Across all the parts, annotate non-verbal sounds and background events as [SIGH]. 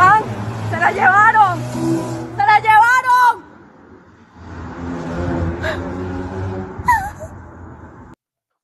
van, se la llevaron, se la llevaron.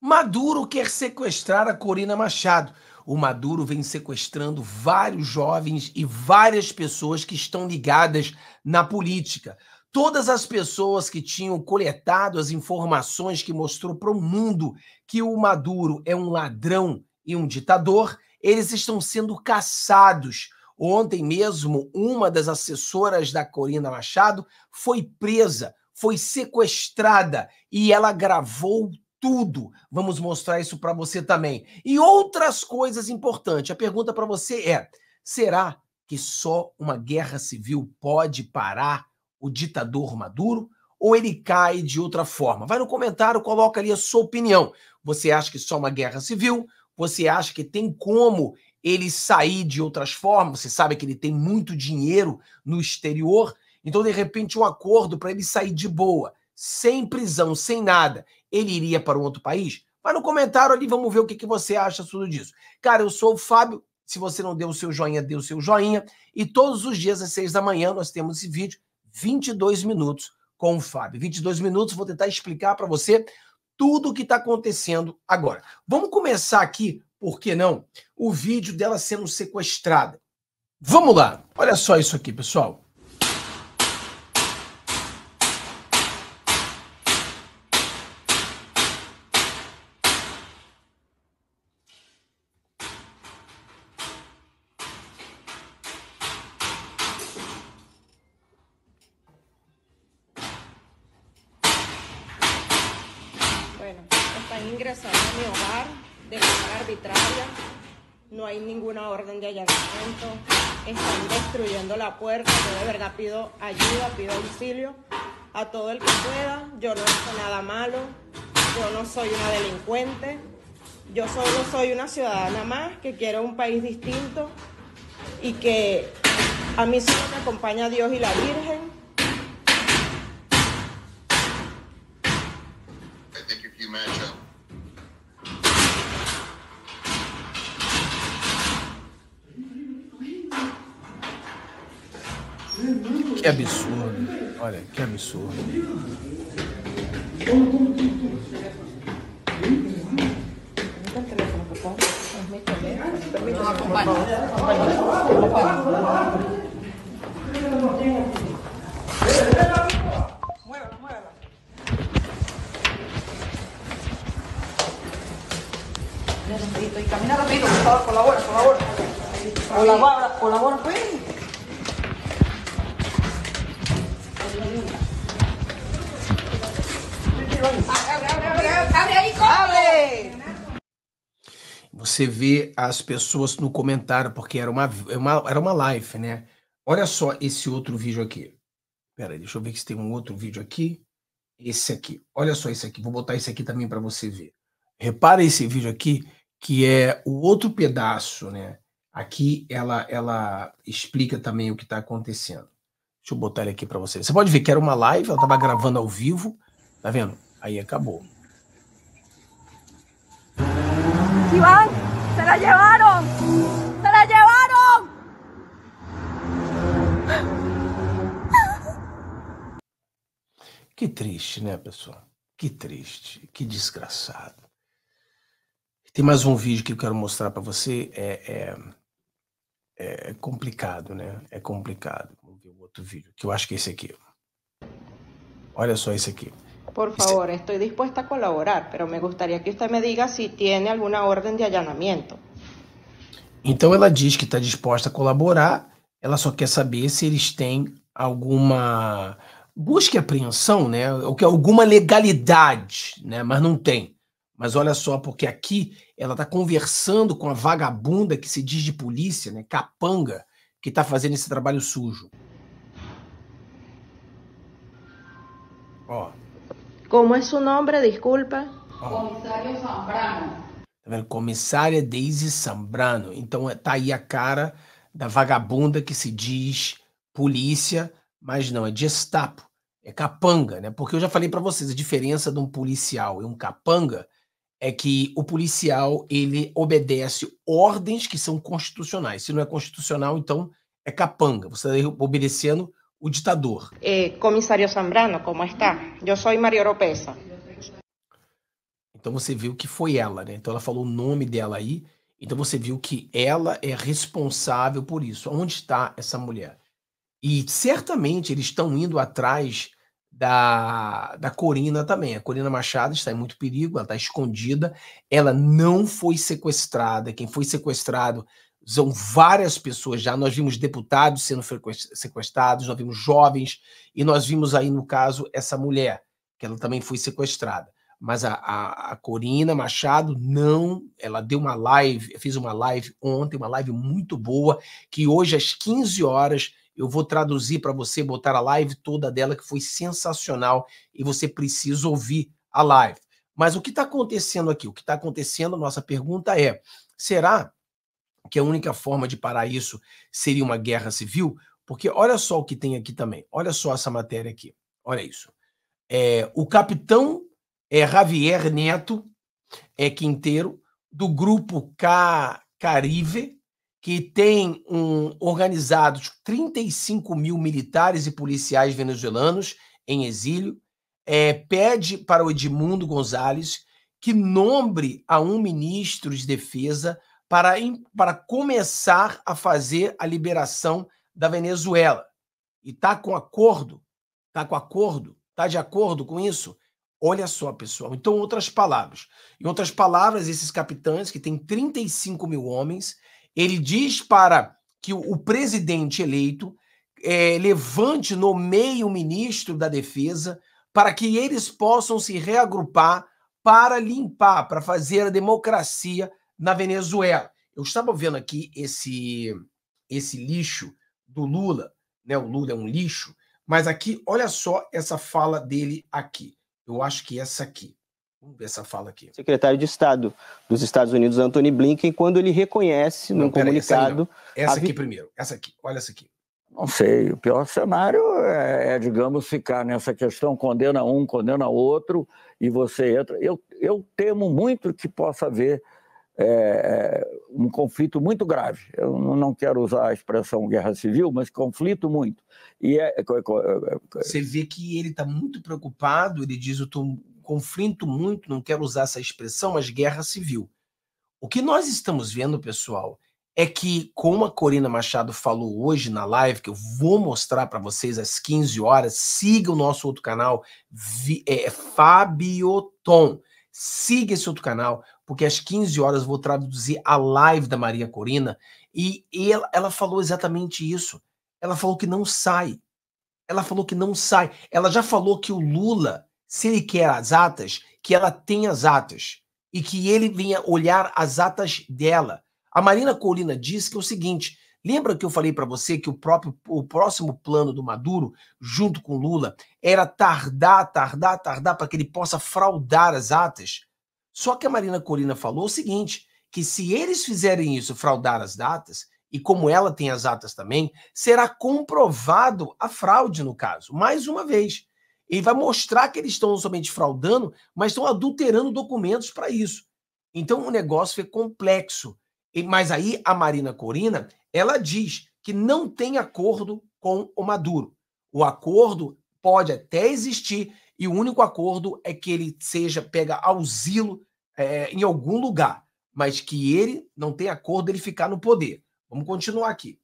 Maduro quer sequestrar a Corina Machado. O Maduro vem sequestrando vários jovens e várias pessoas que estão ligadas na política. Todas as pessoas que tinham coletado as informações que mostrou para o mundo que o Maduro é um ladrão e um ditador, eles estão sendo caçados Ontem mesmo, uma das assessoras da Corina Machado foi presa, foi sequestrada e ela gravou tudo. Vamos mostrar isso para você também. E outras coisas importantes. A pergunta para você é: será que só uma guerra civil pode parar o ditador Maduro? Ou ele cai de outra forma? Vai no comentário, coloca ali a sua opinião. Você acha que só uma guerra civil? Você acha que tem como ele sair de outras formas. Você sabe que ele tem muito dinheiro no exterior, então de repente um acordo para ele sair de boa, sem prisão, sem nada, ele iria para um outro país? Mas no comentário ali vamos ver o que, que você acha tudo disso. Cara, eu sou o Fábio. Se você não deu o seu joinha, dê o seu joinha. E todos os dias às seis da manhã nós temos esse vídeo, 22 minutos com o Fábio. 22 minutos, vou tentar explicar para você tudo o que está acontecendo agora. Vamos começar aqui por que não, o vídeo dela sendo sequestrada. Vamos lá, olha só isso aqui, pessoal. están destruyendo la puerta. Yo de verdad pido ayuda, pido auxilio a todo el que pueda. Yo no soy nada malo, yo no soy una delincuente. Yo solo soy una ciudadana más que quiero un país distinto y que a mí solo me acompaña Dios y la Virgen Que absurdo. Olha, que absurdo. Caminada, rápido, por favor, colabora, colabora. Colabora, colabora, pues. Você vê as pessoas no comentário, porque era uma, é uma, era uma live, né? Olha só esse outro vídeo aqui. Pera aí, deixa eu ver se tem um outro vídeo aqui. Esse aqui. Olha só esse aqui. Vou botar esse aqui também para você ver. Repara esse vídeo aqui, que é o outro pedaço, né? Aqui ela, ela explica também o que está acontecendo. Deixa eu botar ele aqui para você. Você pode ver que era uma live, ela estava gravando ao vivo, tá vendo? Aí acabou. Iván, se la llevaron. Se la llevaron. Que triste, né, pessoal? Que triste, que desgraçado. Tem mais um vídeo que eu quero mostrar para você. É, é, é, complicado, né? É complicado. Vamos ver o outro vídeo, que eu acho que é esse aqui. Olha só esse aqui. Por favor, estoy dispuesta a colaborar, pero me gustaría que usted me diga si tiene alguna orden de allanamiento. Então ela diz que está disposta a colaborar, ela só quer saber se eles têm alguma busca e apreensão, né? Ou que alguma legalidade, né? Mas não tem. Mas olha só, porque aqui ela está conversando com a vagabunda que se diz de polícia, né? Capanga, que está fazendo esse trabalho sujo. Ó, ¿Cómo es su nombre? Disculpa. Oh. Comissário Zambrano. Comissária Daisy Zambrano. Então tá aí a cara da vagabunda que se diz polícia, mas não, é Gestapo, é capanga, né? Porque eu já falei para vocês a diferença de um policial e um capanga é que o policial ele obedece ordens que são constitucionais. Se não é constitucional, então é capanga. Você está obedecendo o ditador. É, eh, comissário Zambrano, como está? Eu sou Maria Oropesa. Então você viu que foi ela, né? Então ela falou o nome dela aí. Então você viu que ela é responsável por isso. Onde está essa mulher? E certamente eles estão indo atrás da, da Corina também. A Corina Machado está em muito perigo, ela está escondida. Ela não foi sequestrada. Quem foi sequestrado são várias pessoas já. Nós vimos deputados sendo sequestrados, nós vimos jovens, e nós vimos aí, no caso, essa mulher, que ela também foi sequestrada. Mas a, a, a Corina Machado não, ela deu uma live, fez uma live ontem, uma live muito boa, que hoje às 15 horas eu vou traduzir para você, botar a live toda dela, que foi sensacional, e você precisa ouvir a live. Mas o que está acontecendo aqui? O que está acontecendo, nossa pergunta é: será que a única forma de parar isso seria uma guerra civil, porque olha só o que tem aqui também, olha só essa matéria aqui, olha isso. É, o capitão é Javier Neto, é quinteiro, do grupo K Carive, que tem um, organizados 35 mil militares e policiais venezuelanos em exílio, é, pede para o Edmundo Gonzalez que nombre a um ministro de defesa para, para começar a fazer a liberação da Venezuela. E tá com acordo, tá com acordo, tá de acordo com isso? Olha só, pessoal. Então, outras palavras. Em outras palavras, esses capitães, que têm 35 mil homens, ele diz para que o, o presidente eleito é, levante, nomeie o ministro da Defesa para que eles possam se reagrupar para limpar, para fazer a democracia na Venezuela. Eu estava vendo aqui esse, esse lixo do Lula, né? O Lula é um lixo, mas aqui, olha só essa fala dele aqui. Eu acho que é essa aqui. Vamos ver essa fala aqui. Secretário de Estado dos Estados Unidos, Anthony Blinken, quando ele reconhece não, num comunicado. essa, essa aqui primeiro, essa aqui, olha essa aqui. Não sei, o pior cenário é, é, digamos, ficar nessa questão, condena um, condena outro, e você entra. Eu, eu temo muito que possa haver é, é, um conflito muito grave. Eu não quero usar a expressão guerra civil, mas conflito muito. E é... é, é Você vê que ele está muito preocupado, ele diz: eu estou conflito muito, não quero usar essa expressão, mas guerra civil. O que nós estamos vendo, pessoal, é que, como a Corina Machado falou hoje na live, que eu vou mostrar para vocês às 15 horas, siga o nosso outro canal, é, Fabioton siga esse outro canal, porque às 15 horas vou traduzir a live da Maria Corina e, e ela, ela falou exatamente isso. Ela falou que não sai. Ela falou que não sai. Ela já falou que o Lula, se ele quer as atas, que ela tem as atas e que ele venha olhar as atas dela. A Marina Corina disse que é o seguinte: Lembra que eu falei para você que o próprio o próximo plano do Maduro, junto com Lula, era tardar, tardar, tardar para que ele possa fraudar as atas? Só que a Marina Corina falou o seguinte, que se eles fizerem isso, fraudar as datas, e como ela tem as atas também, será comprovado a fraude no caso, mais uma vez. Ele vai mostrar que eles estão não somente fraudando, mas estão adulterando documentos para isso. Então o negócio foi é complexo. Mas aí a Marina Corina, ela diz que não tem acordo com o Maduro. O acordo pode até existir e o único acordo é que ele seja pega auxílio é, em algum lugar, mas que ele não tem acordo ele ficar no poder. Vamos continuar aqui.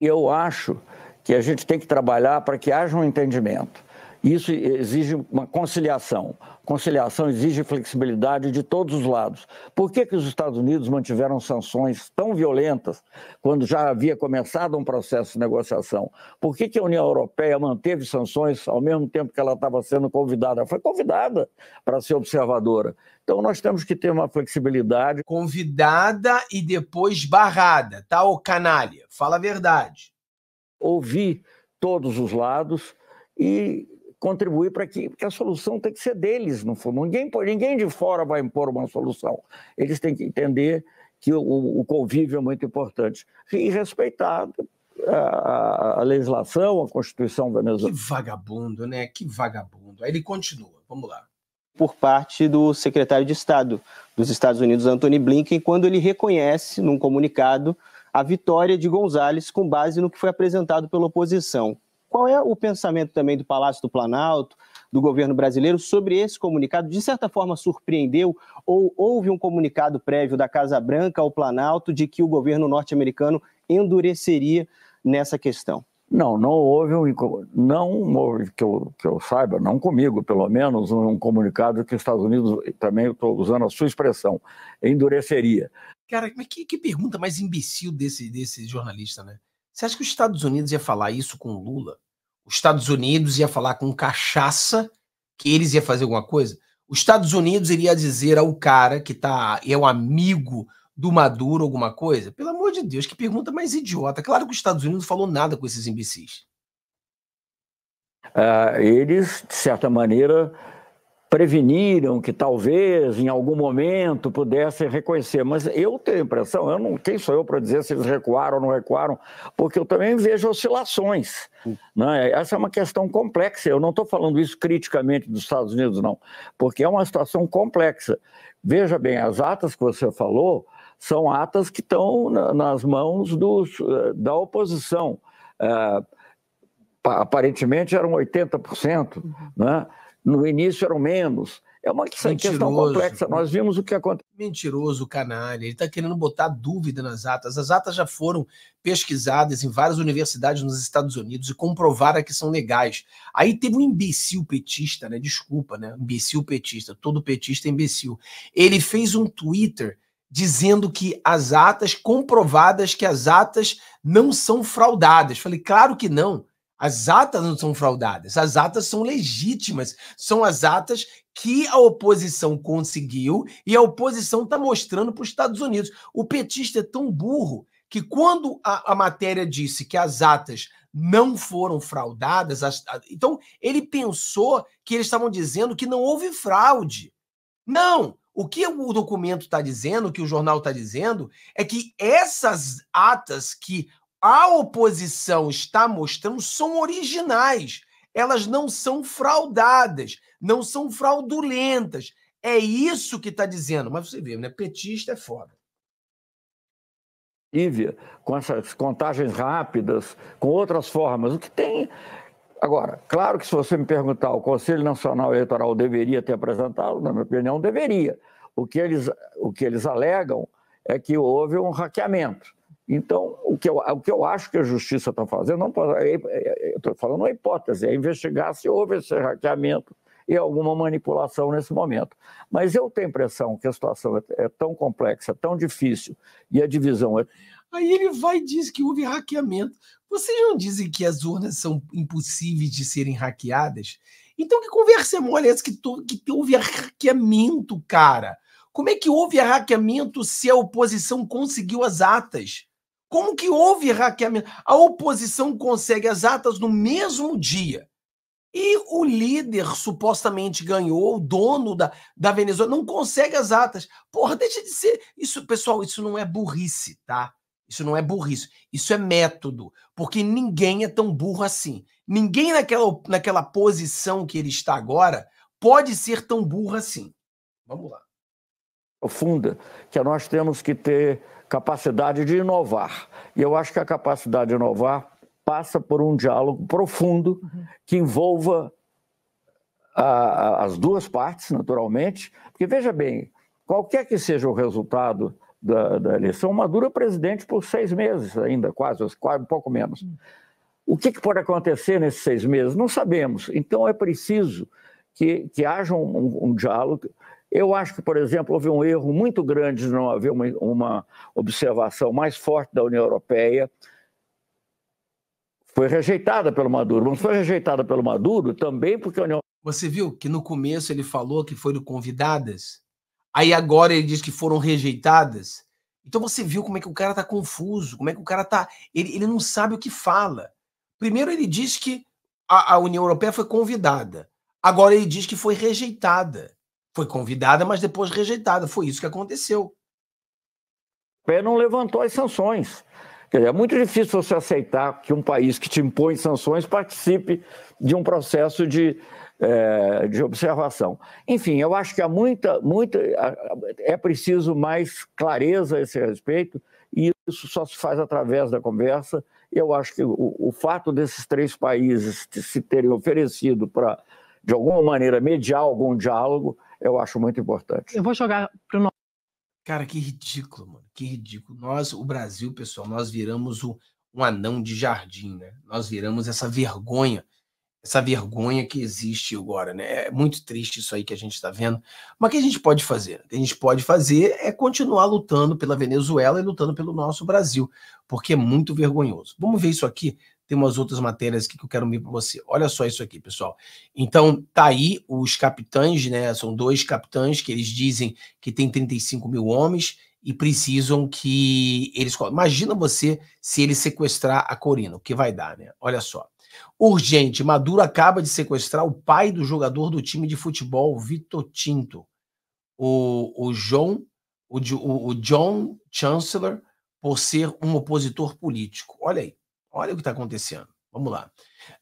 Eu acho que a gente tem que trabalhar para que haja um entendimento. Isso exige uma conciliação conciliação exige flexibilidade de todos os lados. Por que, que os Estados Unidos mantiveram sanções tão violentas quando já havia começado um processo de negociação? Por que, que a União Europeia manteve sanções ao mesmo tempo que ela estava sendo convidada? Ela foi convidada para ser observadora. Então nós temos que ter uma flexibilidade. Convidada e depois barrada, tá, ô canalha? Fala a verdade. Ouvir todos os lados e contribuir para que a solução tem que ser deles, no fundo. Ninguém, ninguém de fora vai impor uma solução. Eles têm que entender que o, o convívio é muito importante e respeitar a, a, legislação, a Constituição Venezuelana. Que vagabundo, né? Que vagabundo. Aí ele continua, vamos lá. Por parte do secretário de Estado dos Estados Unidos, Antony Blinken, quando ele reconhece, num comunicado, a vitória de Gonzalez com base no que foi apresentado pela oposição. Qual é o pensamento também do Palácio do Planalto, do governo brasileiro, sobre esse comunicado? De certa forma, surpreendeu ou houve um comunicado prévio da Casa Branca ao Planalto de que o governo norte-americano endureceria nessa questão? Não, não houve um não houve, que eu, que eu saiba, não comigo, pelo menos, um comunicado que os Estados Unidos, também estou usando a sua expressão, endureceria. Cara, mas que, que, pergunta mais imbecil desse, desse jornalista, né? Você acha que os Estados Unidos ia falar isso com Lula? os Estados Unidos ia falar com cachaça que eles ia fazer alguma coisa? Os Estados Unidos iria dizer ao cara que tá é um amigo do Maduro alguma coisa? Pelo amor de Deus, que pergunta mais idiota. Claro que os Estados Unidos não falou nada com esses imbecis. Uh, eles, de certa maneira, preveniram que talvez em algum momento pudessem reconhecer, mas eu tenho a impressão, eu não, quem sou eu para dizer se eles recuaram ou não recuaram, porque eu também vejo oscilações. Né? Essa é uma questão complexa, eu não estou falando isso criticamente dos Estados Unidos, não, porque é uma situação complexa. Veja bem, as atas que você falou são atas que estão na, nas mãos dos, eh, da oposição. É, aparentemente eram 80%, né? no início eram menos. É uma Mentiroso. questão complexa. Nós vimos o que aconteceu. Mentiroso, canalha. Ele está querendo botar dúvida nas atas. As atas já foram pesquisadas em várias universidades nos Estados Unidos e comprovaram que são legais. Aí teve um imbecil petista, né? Desculpa, né? Imbecil petista. Todo petista é imbecil. Ele fez um Twitter dizendo que as atas comprovadas que as atas não são fraudadas. Falei, claro que não. As atas não são fraudadas, as atas são legítimas, são as atas que a oposição conseguiu e a oposição está mostrando para os Estados Unidos. O petista é tão burro que quando a, a matéria disse que as atas não foram fraudadas, as, então ele pensou que eles estavam dizendo que não houve fraude. Não, o que o documento está dizendo, o que o jornal está dizendo, é que essas atas que a oposição está mostrando são originais. Elas não são fraudadas, não são fraudulentas. É isso que está dizendo. Mas você vê, né? Petista é foda. Ívia, com essas contagens rápidas, com outras formas, o que tem. Agora, claro que se você me perguntar, o Conselho Nacional Eleitoral deveria ter apresentado, na minha opinião, deveria. O que eles, o que eles alegam é que houve um hackeamento. Então, o que eu, o que eu acho que a justiça está fazendo, não estou é, é, é, falando uma hipótese, é investigar se houve esse hackeamento e alguma manipulação nesse momento. Mas eu tenho a impressão que a situação é, tão complexa, tão difícil, e a divisão é. Aí ele vai e diz que houve hackeamento. Vocês não dizem que as urnas são impossíveis de serem hackeadas? Então, que conversa é mole essa que, que houve hackeamento, cara? Como é que houve hackeamento se a oposição conseguiu as atas? Como que houve hackeamento? A oposição consegue as atas no mesmo dia. E o líder supostamente ganhou, o dono da, da Venezuela, não consegue as atas. Porra, deixa de ser. Isso, pessoal, isso não é burrice, tá? Isso não é burrice. Isso é método. Porque ninguém é tão burro assim. Ninguém naquela, naquela posição que ele está agora pode ser tão burro assim. Vamos lá profunda que nós temos que ter capacidade de inovar. E eu acho que a capacidade de inovar passa por um diálogo profundo que envolva a, ah, ah, as duas partes, naturalmente, porque veja bem, qualquer que seja o resultado da, da eleição, Maduro é presidente por seis meses ainda, quase, quase um pouco menos. O que, que pode acontecer nesses seis meses? Não sabemos. Então é preciso que, que haja um, um, um diálogo eu acho que, por exemplo, houve um erro muito grande de não haver uma, uma observação mais forte da União Europeia. Foi rejeitada pelo Maduro, mas foi rejeitada pelo Maduro também porque a União. Você viu que no começo ele falou que foram convidadas, aí agora ele diz que foram rejeitadas. Então você viu como é que o cara está confuso, como é que o cara está? Ele, ele não sabe o que fala. Primeiro ele diz que a, a União Europeia foi convidada, agora ele diz que foi rejeitada. Foi convidada, mas depois rejeitada. Foi isso que aconteceu. O pé não levantou as sanções. Quer dizer, é muito difícil você aceitar que um país que te impõe sanções participe de um processo de, é, de observação. Enfim, eu acho que há muita, muita. É preciso mais clareza a esse respeito, e isso só se faz através da conversa. Eu acho que o, o fato desses três países se terem oferecido para, de alguma maneira, mediar algum diálogo eu acho muito importante. Eu vou jogar pro nosso. Cara, que ridículo, mano. Que ridículo. Nós, o Brasil, pessoal, nós viramos o, um anão de jardim, né? Nós viramos essa vergonha, essa vergonha que existe agora, né? É muito triste isso aí que a gente está vendo. Mas o que a gente pode fazer? O que a gente pode fazer é continuar lutando pela Venezuela e lutando pelo nosso Brasil, porque é muito vergonhoso. Vamos ver isso aqui tem umas outras matérias aqui que eu quero ver para você. Olha só isso aqui, pessoal. Então, tá aí os capitães, né? São dois capitães que eles dizem que tem 35 mil homens e precisam que eles. Imagina você se ele sequestrar a Corina, o que vai dar, né? Olha só. Urgente, Maduro acaba de sequestrar o pai do jogador do time de futebol, Vitor Tinto. O, o, João o, o John Chancellor, por ser um opositor político. Olha aí. Olha o que está acontecendo. Vamos lá.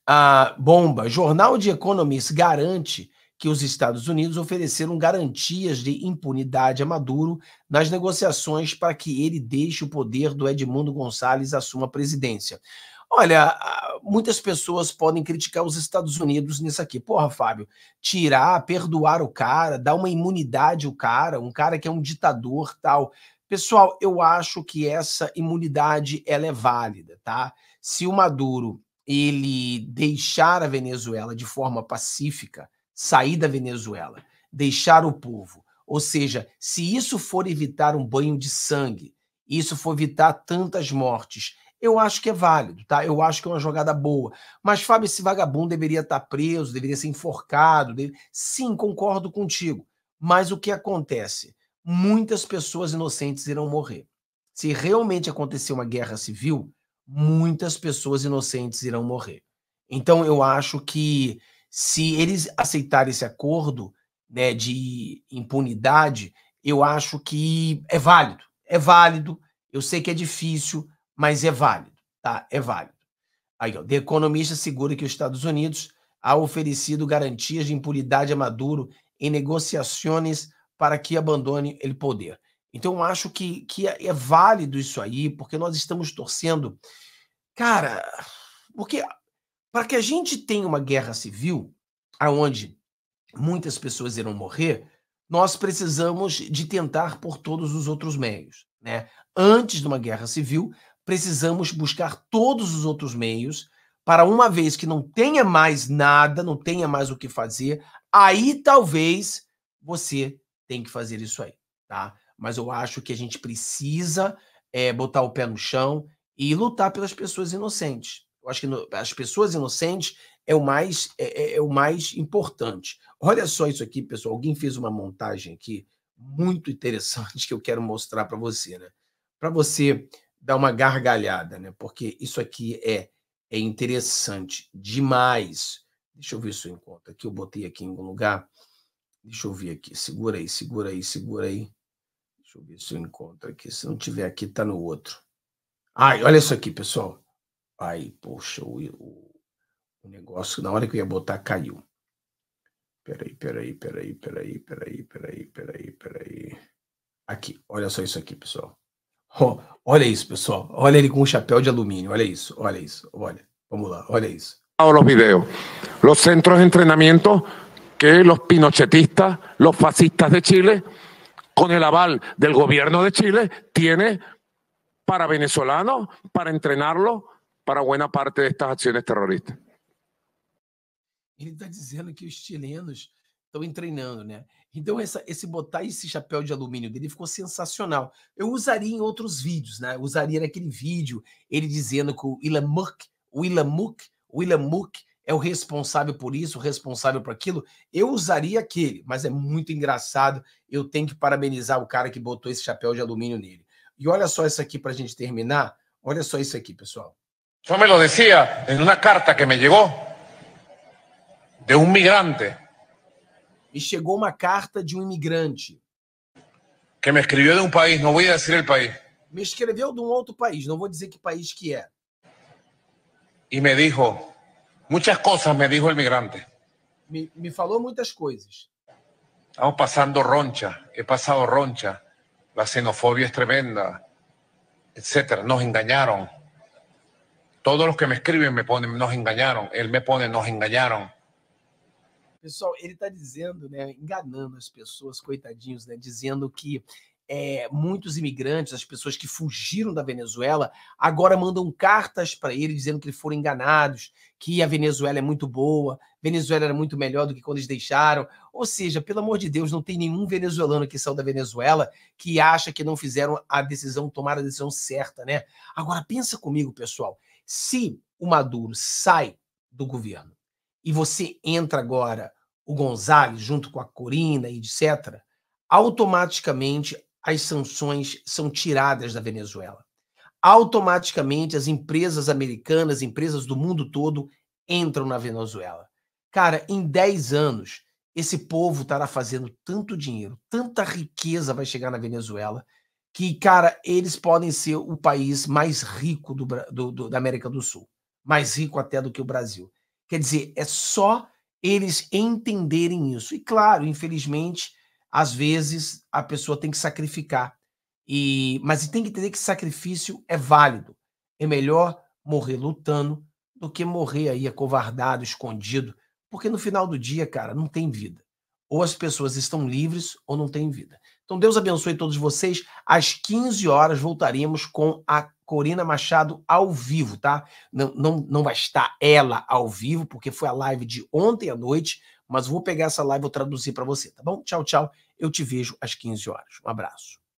A bomba. Jornal de Economist garante que os Estados Unidos ofereceram garantias de impunidade a Maduro nas negociações para que ele deixe o poder do Edmundo Gonçalves assuma a presidência. Olha, muitas pessoas podem criticar os Estados Unidos nisso aqui. Porra, Fábio, tirar, perdoar o cara, dar uma imunidade ao cara, um cara que é um ditador, tal. Pessoal, eu acho que essa imunidade ela é válida, tá? se o Maduro ele deixar a Venezuela de forma pacífica, sair da Venezuela, deixar o povo, ou seja, se isso for evitar um banho de sangue, isso for evitar tantas mortes, eu acho que é válido, tá? Eu acho que é uma jogada boa. Mas, Fábio, esse vagabundo deveria estar tá preso, deveria ser enforcado. Deve... Sim, concordo contigo. Mas o que acontece? Muitas pessoas inocentes irão morrer. Se realmente acontecer uma guerra civil, muitas pessoas inocentes irão morrer. Então eu acho que se eles aceitarem esse acordo né, de impunidade, eu acho que é válido. É válido. Eu sei que é difícil, mas é válido, tá? É válido. Aí, ó, The Economist segura que os Estados Unidos há oferecido garantias de impunidade a Maduro em negociações para que abandone ele poder. Então, eu acho que, que é, é válido isso aí, porque nós estamos torcendo. Cara, porque para que a gente tenha uma guerra civil, aonde muitas pessoas irão morrer, nós precisamos de tentar por todos os outros meios. Né? Antes de uma guerra civil, precisamos buscar todos os outros meios para uma vez que não tenha mais nada, não tenha mais o que fazer, aí talvez você tem que fazer isso aí, tá? mas eu acho que a gente precisa é, botar o pé no chão e lutar pelas pessoas inocentes. Eu acho que no, as pessoas inocentes é o mais é, é, é o mais importante. Olha só isso aqui, pessoal. Alguém fez uma montagem aqui muito interessante [LAUGHS] que eu quero mostrar para você, né? Para você dar uma gargalhada, né? Porque isso aqui é é interessante demais. Deixa eu ver se eu encontro aqui. Eu botei aqui em algum lugar. Deixa eu ver aqui. Segura aí, segura aí, segura aí. Deixa eu ver se eu encontro aqui. Se não tiver aqui, tá no outro. Ai, olha isso aqui, pessoal. Ai, poxa, o, o, o negócio, na hora que eu ia botar, caiu. Peraí, peraí, peraí, peraí, peraí, peraí, peraí, peraí. Aqui, olha só isso aqui, pessoal. Oh, olha isso, pessoal. Olha ele com um chapéu de alumínio. Olha isso, olha isso. Olha, vamos lá, olha isso. os vídeos os centros de treinamento que os pinochetistas, os fascistas de Chile con el aval del gobierno de Chile, tiene para venezolanos, para entrenarlo para buena parte de estas acciones terroristas. Ele está dizendo que os chilenos estão treinando, né? Então, essa, esse botar esse chapéu de alumínio dele ficou sensacional. Eu usaria em outros vídeos, né? Eu usaria naquele vídeo ele dizendo que o Ilamuk, o Ilamuk, o Ilamuk é o responsável por isso, o responsável por aquilo, eu usaria aquele, mas é muito engraçado. Eu tenho que parabenizar o cara que botou esse chapéu de alumínio nele. E olha só isso aqui para a gente terminar. Olha só isso aqui, pessoal. Só me lo decía en una carta que me llegó de un migrante. Me chegou uma carta de um imigrante. Que me escreveu de um país, não vou dizer o país. Me escreveu de um outro país, não vou dizer que país que é. E me disse. Muchas cosas, me dijo el migrante. Me, me falou muchas coisas. Estamos pasando roncha, he pasado roncha, la xenofobia es tremenda, etcétera. Nos engañaron. Todos los que me escriben me ponen, nos engañaron. Él me pone, nos engañaron. Pessoal, ele está dizendo, né, enganando as pessoas, coitadinhos, né, que é, muitos imigrantes, as pessoas que fugiram da Venezuela, agora mandam cartas para ele dizendo que eles foram enganados, que a Venezuela é muito boa, Venezuela era muito melhor do que quando eles deixaram. Ou seja, pelo amor de Deus, não tem nenhum venezuelano que saiu da Venezuela que acha que não fizeram a decisão, tomaram a decisão certa, né? Agora pensa comigo, pessoal. Se o Maduro sai do governo e você entra agora o Gonzalez junto com a Corina e etc, automaticamente as sanções são tiradas da Venezuela. Automaticamente, as empresas americanas, empresas do mundo todo, entram na Venezuela. Cara, em 10 anos, esse povo estará fazendo tanto dinheiro, tanta riqueza vai chegar na Venezuela, que, cara, eles podem ser o país mais rico do, do, do, da América do Sul. Mais rico até do que o Brasil. Quer dizer, é só eles entenderem isso. E, claro, infelizmente às vezes a pessoa tem que sacrificar. E mas tem que entender que sacrifício é válido. É melhor morrer lutando do que morrer aí acovardado, escondido, porque no final do dia, cara, não tem vida. Ou as pessoas estão livres ou não tem vida. Então Deus abençoe todos vocês. Às 15 horas voltaremos com a Corina Machado ao vivo, tá? Não, não, não vai estar ela ao vivo, porque foi a live de ontem à noite, mas vou pegar essa live e vou traduzir para você, tá bom? Tchau, tchau. Eu te vejo às 15 horas. Um abraço.